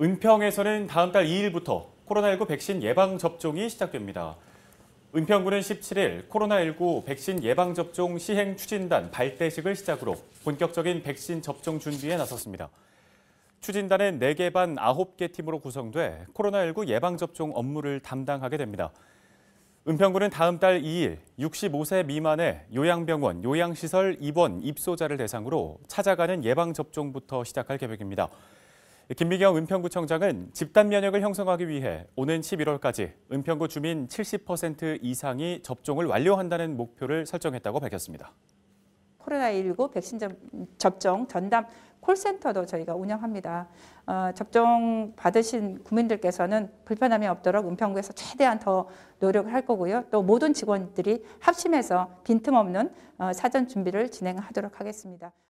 은평에서는 다음 달 2일부터 코로나19 백신 예방접종이 시작됩니다. 은평구는 17일 코로나19 백신 예방접종 시행 추진단 발대식을 시작으로 본격적인 백신 접종 준비에 나섰습니다. 추진단은 4개 반 9개 팀으로 구성돼 코로나19 예방접종 업무를 담당하게 됩니다. 은평구는 다음 달 2일 65세 미만의 요양병원, 요양시설 입원 입소자를 대상으로 찾아가는 예방접종부터 시작할 계획입니다. 김미경 은평구청장은 집단 면역을 형성하기 위해 오는 11월까지 은평구 주민 70% 이상이 접종을 완료한다는 목표를 설정했다고 밝혔습니다. 코로나19 백신 접종 전담 콜센터도 저희가 운영합니다. 어, 접종 받으신 구민들께서는 불편함이 없도록 은평구에서 최대한 더 노력을 할 거고요. 또 모든 직원들이 합심해서 빈틈없는 어, 사전 준비를 진행하도록 하겠습니다.